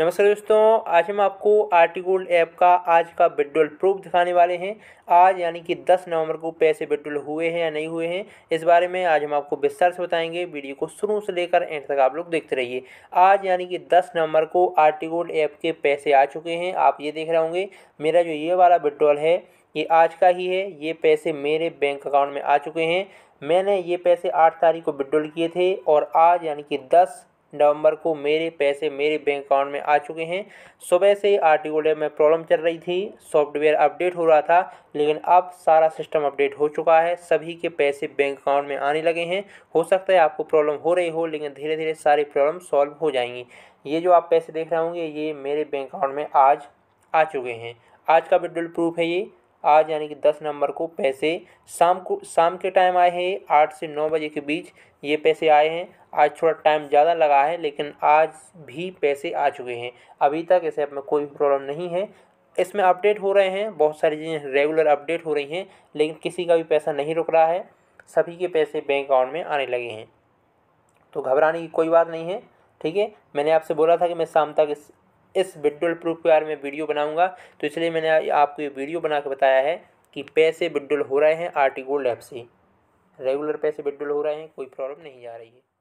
नमस्कार दोस्तों आज हम आपको आर्टी गोल्ड ऐप का आज का विड्रोल प्रूफ दिखाने वाले हैं आज यानी कि 10 नवंबर को पैसे विड्रोल हुए हैं या नहीं हुए हैं इस बारे में आज हम आपको विस्तार से बताएंगे वीडियो को शुरू से लेकर एंड तक आप लोग देखते रहिए आज यानी कि 10 नवंबर को आर्टी गोल्ड ऐप के पैसे आ चुके हैं आप ये देख रहे होंगे मेरा जो ये वाला विड्रॉल है ये आज का ही है ये पैसे मेरे बैंक अकाउंट में आ चुके हैं मैंने ये पैसे आठ तारीख को विड्रॉल किए थे और आज यानी कि दस नवंबर को मेरे पैसे मेरे बैंक अकाउंट में आ चुके हैं सुबह से आर डैब में प्रॉब्लम चल रही थी सॉफ्टवेयर अपडेट हो रहा था लेकिन अब सारा सिस्टम अपडेट हो चुका है सभी के पैसे बैंक अकाउंट में आने लगे हैं हो सकता है आपको प्रॉब्लम हो रही हो लेकिन धीरे धीरे सारी प्रॉब्लम सॉल्व हो जाएंगी ये जो आप पैसे देख रहे होंगे ये मेरे बैंक अकाउंट में आज आ चुके हैं आज का बिल्डुल प्रूफ है ये आज यानी कि दस नंबर को पैसे शाम को शाम के टाइम आए हैं आठ से नौ बजे के बीच ये पैसे आए हैं आज थोड़ा टाइम ज़्यादा लगा है लेकिन आज भी पैसे आ चुके हैं अभी तक इस ऐप में कोई भी प्रॉब्लम नहीं है इसमें अपडेट हो रहे हैं बहुत सारी चीज़ें रेगुलर अपडेट हो रही हैं लेकिन किसी का भी पैसा नहीं रुक रहा है सभी के पैसे बैंक अकाउंट में आने लगे हैं तो घबराने की कोई बात नहीं है ठीक है मैंने आपसे बोला था कि मैं शाम तक इस इस विड्रोल प्रूफ के बारे में वीडियो बनाऊंगा तो इसलिए मैंने आपको ये वीडियो बना के बताया है कि पैसे विड्रोल हो रहे हैं गोल्ड ऐप से रेगुलर पैसे विड्रोल हो रहे हैं कोई प्रॉब्लम नहीं आ रही है